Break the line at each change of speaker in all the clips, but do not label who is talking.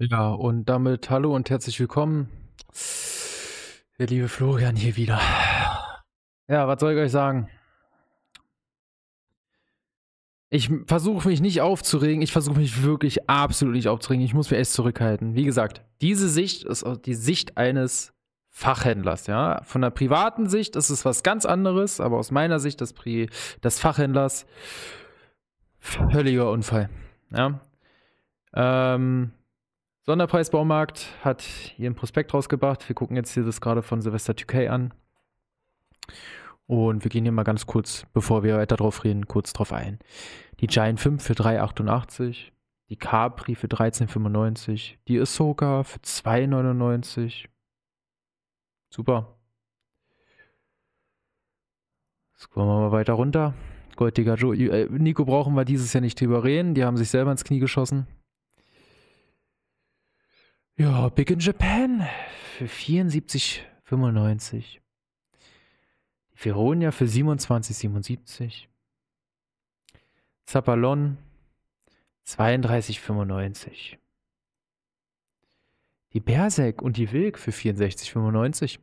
Ja, und damit hallo und herzlich willkommen. Der liebe Florian hier wieder. Ja, was soll ich euch sagen? Ich versuche mich nicht aufzuregen. Ich versuche mich wirklich absolut nicht aufzuregen. Ich muss mich echt zurückhalten. Wie gesagt, diese Sicht ist die Sicht eines Fachhändlers. Ja? Von der privaten Sicht ist es was ganz anderes, aber aus meiner Sicht des, Pri des Fachhändlers völliger Unfall. Ja? Ähm, Sonderpreis Baumarkt hat ihren Prospekt rausgebracht. Wir gucken jetzt hier das gerade von Silvester 2K an. Und wir gehen hier mal ganz kurz, bevor wir weiter drauf reden, kurz drauf ein. Die Giant 5 für 3,88, die Capri für 13,95, die Ahsoka für 2,99. Super. Jetzt Scrollen wir mal weiter runter. Goldiger Joe. Äh, Nico brauchen wir dieses Jahr nicht drüber reden. Die haben sich selber ins Knie geschossen. Ja, Big in Japan für 74,95. Die Veronia für 27,77. Zapalon 32,95. Die Berserk und die Wilk für 64,95.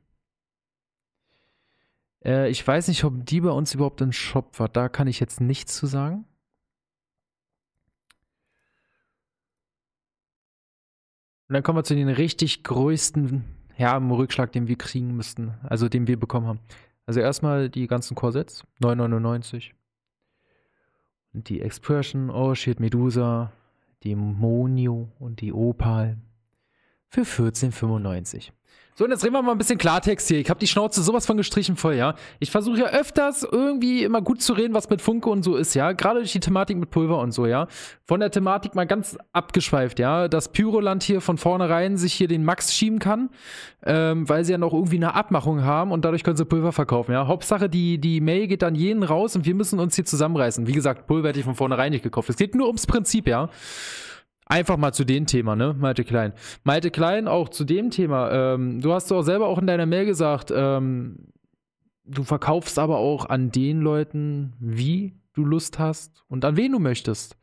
Äh, ich weiß nicht, ob die bei uns überhaupt im Shop war. Da kann ich jetzt nichts zu sagen. Und dann kommen wir zu den richtig größten Herben-Rückschlag, den wir kriegen müssten, also den wir bekommen haben. Also erstmal die ganzen Corsets, 9,99. Und die Expression, oh shit, Medusa, die Monio und die Opal für 14,95. So, und jetzt reden wir mal ein bisschen Klartext hier. Ich habe die Schnauze sowas von gestrichen voll, ja. Ich versuche ja öfters irgendwie immer gut zu reden, was mit Funke und so ist, ja. Gerade durch die Thematik mit Pulver und so, ja. Von der Thematik mal ganz abgeschweift, ja. Dass Pyroland hier von vornherein sich hier den Max schieben kann, ähm, weil sie ja noch irgendwie eine Abmachung haben und dadurch können sie Pulver verkaufen, ja. Hauptsache, die, die Mail geht dann jenen raus und wir müssen uns hier zusammenreißen. Wie gesagt, Pulver hätte ich von vornherein nicht gekauft. Es geht nur ums Prinzip, ja. Einfach mal zu dem Thema, ne, Malte Klein. Malte Klein, auch zu dem Thema. Ähm, du hast doch selber auch in deiner Mail gesagt, ähm, du verkaufst aber auch an den Leuten, wie du Lust hast und an wen du möchtest.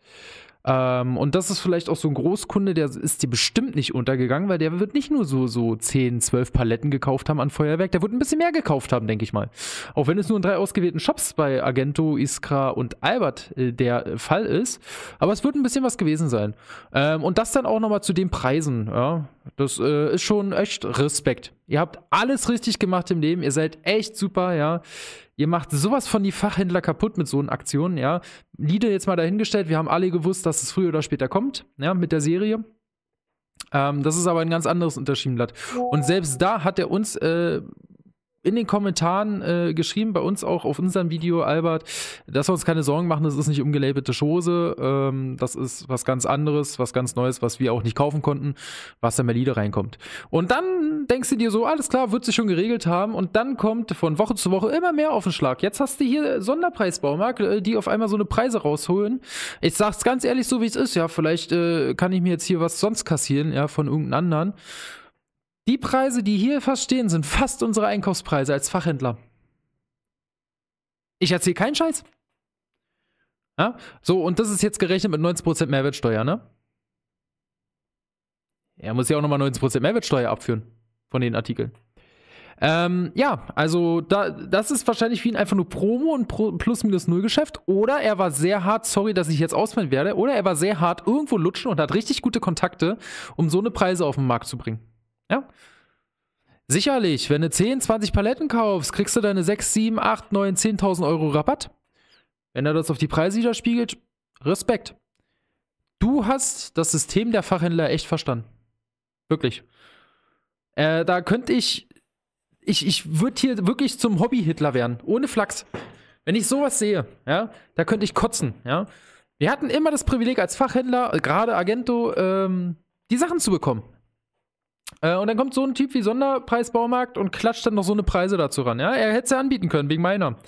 Ähm, und das ist vielleicht auch so ein Großkunde, der ist dir bestimmt nicht untergegangen, weil der wird nicht nur so, so 10, 12 Paletten gekauft haben an Feuerwerk, der wird ein bisschen mehr gekauft haben, denke ich mal. Auch wenn es nur in drei ausgewählten Shops bei Agento, Iskra und Albert äh, der Fall ist. Aber es wird ein bisschen was gewesen sein. Ähm, und das dann auch nochmal zu den Preisen. Ja? Das äh, ist schon echt Respekt. Ihr habt alles richtig gemacht im Leben. Ihr seid echt super, ja. Ihr macht sowas von die Fachhändler kaputt mit so einer Aktion, ja. Lieder jetzt mal dahingestellt. Wir haben alle gewusst, dass es früher oder später kommt, ja, mit der Serie. Ähm, das ist aber ein ganz anderes Unterschiedenblatt. Und selbst da hat er uns äh, in den Kommentaren äh, geschrieben, bei uns auch auf unserem Video, Albert, dass wir uns keine Sorgen machen, das ist nicht umgelabelte Schose, ähm, das ist was ganz anderes, was ganz Neues, was wir auch nicht kaufen konnten, was dann Melide reinkommt. Und dann denkst du dir so, alles klar, wird sich schon geregelt haben und dann kommt von Woche zu Woche immer mehr auf den Schlag. Jetzt hast du hier Sonderpreisbaumarkt, äh, die auf einmal so eine Preise rausholen. Ich sag's ganz ehrlich, so wie es ist, ja, vielleicht äh, kann ich mir jetzt hier was sonst kassieren, ja, von irgendeinem anderen. Die Preise, die hier fast stehen, sind fast unsere Einkaufspreise als Fachhändler. Ich erzähle keinen Scheiß. Ja? So, und das ist jetzt gerechnet mit 90% Mehrwertsteuer, ne? Er muss ja auch nochmal 90% Mehrwertsteuer abführen von den Artikeln. Ähm, ja, also da, das ist wahrscheinlich für ihn einfach nur Promo und Pro plus minus null Geschäft. Oder er war sehr hart, sorry, dass ich jetzt ausfallen werde, oder er war sehr hart irgendwo lutschen und hat richtig gute Kontakte, um so eine Preise auf den Markt zu bringen. Ja. Sicherlich, wenn du 10, 20 Paletten kaufst, kriegst du deine 6, 7, 8, 9, 10.000 Euro Rabatt. Wenn er das auf die Preise widerspiegelt, Respekt. Du hast das System der Fachhändler echt verstanden. Wirklich. Äh, da könnte ich, ich, ich würde hier wirklich zum Hobby-Hitler werden, ohne Flachs. Wenn ich sowas sehe, ja, da könnte ich kotzen, ja. Wir hatten immer das Privileg als Fachhändler, äh, gerade Agento, ähm, die Sachen zu bekommen. Äh, und dann kommt so ein Typ wie Sonderpreisbaumarkt und klatscht dann noch so eine Preise dazu ran. Ja, er hätte es ja anbieten können, wegen meiner.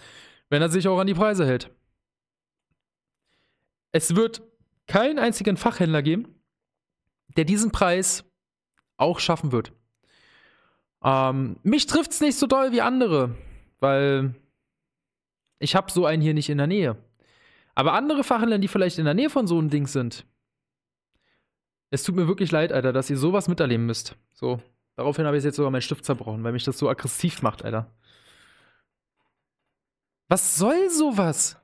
Wenn er sich auch an die Preise hält. Es wird keinen einzigen Fachhändler geben, der diesen Preis auch schaffen wird. Ähm, mich trifft es nicht so doll wie andere, weil ich habe so einen hier nicht in der Nähe. Aber andere Fachhändler, die vielleicht in der Nähe von so einem Ding sind, es tut mir wirklich leid, Alter, dass ihr sowas miterleben müsst. So. Daraufhin habe ich jetzt sogar meinen Stift zerbrochen, weil mich das so aggressiv macht, Alter. Was soll sowas?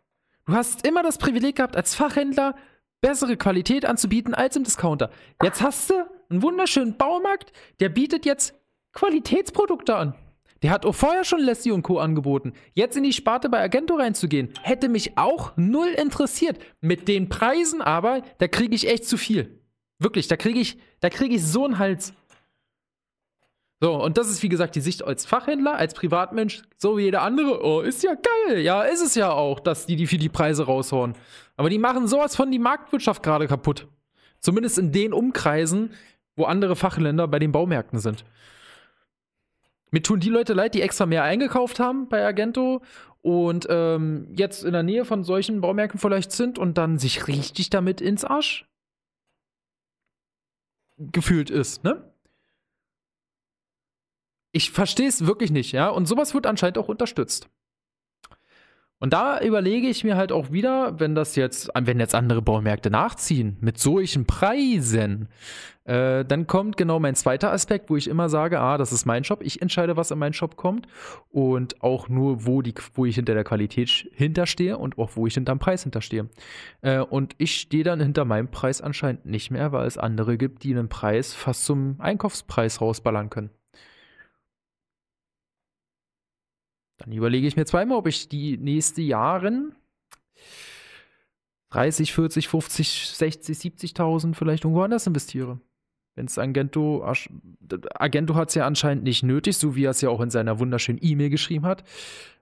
Du hast immer das Privileg gehabt, als Fachhändler bessere Qualität anzubieten als im Discounter. Jetzt hast du einen wunderschönen Baumarkt, der bietet jetzt Qualitätsprodukte an. Der hat auch vorher schon Lessie und Co. angeboten. Jetzt in die Sparte bei Agento reinzugehen, hätte mich auch null interessiert. Mit den Preisen aber, da kriege ich echt zu viel. Wirklich, da kriege ich, da kriege ich so einen Hals. So, und das ist wie gesagt die Sicht als Fachhändler, als Privatmensch, so wie jeder andere. Oh, ist ja geil. Ja, ist es ja auch, dass die, die für die Preise raushauen. Aber die machen sowas von die Marktwirtschaft gerade kaputt. Zumindest in den Umkreisen, wo andere Fachländer bei den Baumärkten sind. Mir tun die Leute leid, die extra mehr eingekauft haben bei Argento und ähm, jetzt in der Nähe von solchen Baumärkten vielleicht sind und dann sich richtig damit ins Arsch gefühlt ist, ne? Ich verstehe es wirklich nicht, ja. Und sowas wird anscheinend auch unterstützt. Und da überlege ich mir halt auch wieder, wenn das jetzt, wenn jetzt andere Baumärkte nachziehen mit solchen Preisen, äh, dann kommt genau mein zweiter Aspekt, wo ich immer sage, ah, das ist mein Shop, ich entscheide, was in meinen Shop kommt und auch nur, wo, die, wo ich hinter der Qualität hinterstehe und auch, wo ich hinter dem Preis hinterstehe. Äh, und ich stehe dann hinter meinem Preis anscheinend nicht mehr, weil es andere gibt, die einen Preis fast zum Einkaufspreis rausballern können. Dann überlege ich mir zweimal, ob ich die nächsten Jahren 30, 40, 50, 60, 70.000 vielleicht irgendwo anders investiere. Wenn es Agento, Agento hat es ja anscheinend nicht nötig, so wie er es ja auch in seiner wunderschönen E-Mail geschrieben hat,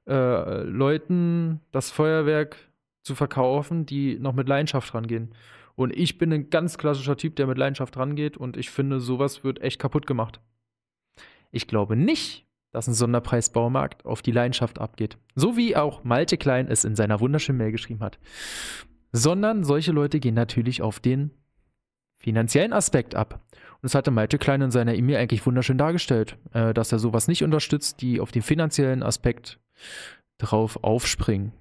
äh, Leuten das Feuerwerk zu verkaufen, die noch mit Leidenschaft rangehen. Und ich bin ein ganz klassischer Typ, der mit Leidenschaft rangeht und ich finde, sowas wird echt kaputt gemacht. Ich glaube nicht, dass ein Sonderpreis Baumarkt auf die Leidenschaft abgeht. So wie auch Malte Klein es in seiner wunderschönen Mail geschrieben hat. Sondern solche Leute gehen natürlich auf den finanziellen Aspekt ab. Und das hatte Malte Klein in seiner E-Mail eigentlich wunderschön dargestellt, äh, dass er sowas nicht unterstützt, die auf den finanziellen Aspekt drauf aufspringen.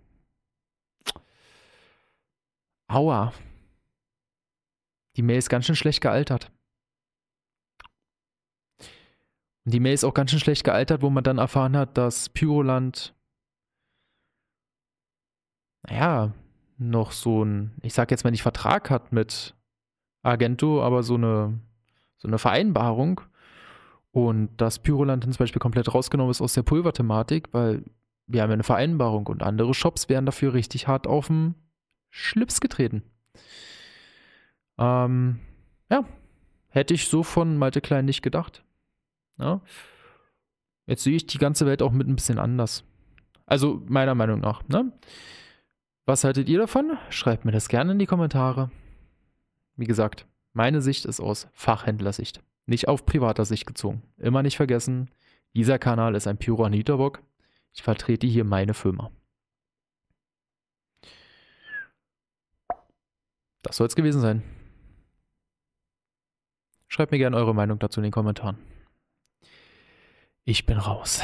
Aua. Die Mail ist ganz schön schlecht gealtert. Die Mail ist auch ganz schön schlecht gealtert, wo man dann erfahren hat, dass Pyroland, naja, noch so ein, ich sag jetzt mal nicht Vertrag hat mit Argento, aber so eine, so eine Vereinbarung. Und dass Pyroland zum Beispiel komplett rausgenommen ist aus der Pulverthematik, weil wir haben ja eine Vereinbarung und andere Shops wären dafür richtig hart auf den Schlips getreten. Ähm, ja, hätte ich so von Malte Klein nicht gedacht. Ja? Ne? Jetzt sehe ich die ganze Welt auch mit ein bisschen anders. Also meiner Meinung nach. Ne? Was haltet ihr davon? Schreibt mir das gerne in die Kommentare. Wie gesagt, meine Sicht ist aus Fachhändlersicht, nicht auf privater Sicht gezogen. Immer nicht vergessen, dieser Kanal ist ein purer Niederbock. Ich vertrete hier meine Firma. Das soll es gewesen sein. Schreibt mir gerne eure Meinung dazu in den Kommentaren ich bin raus.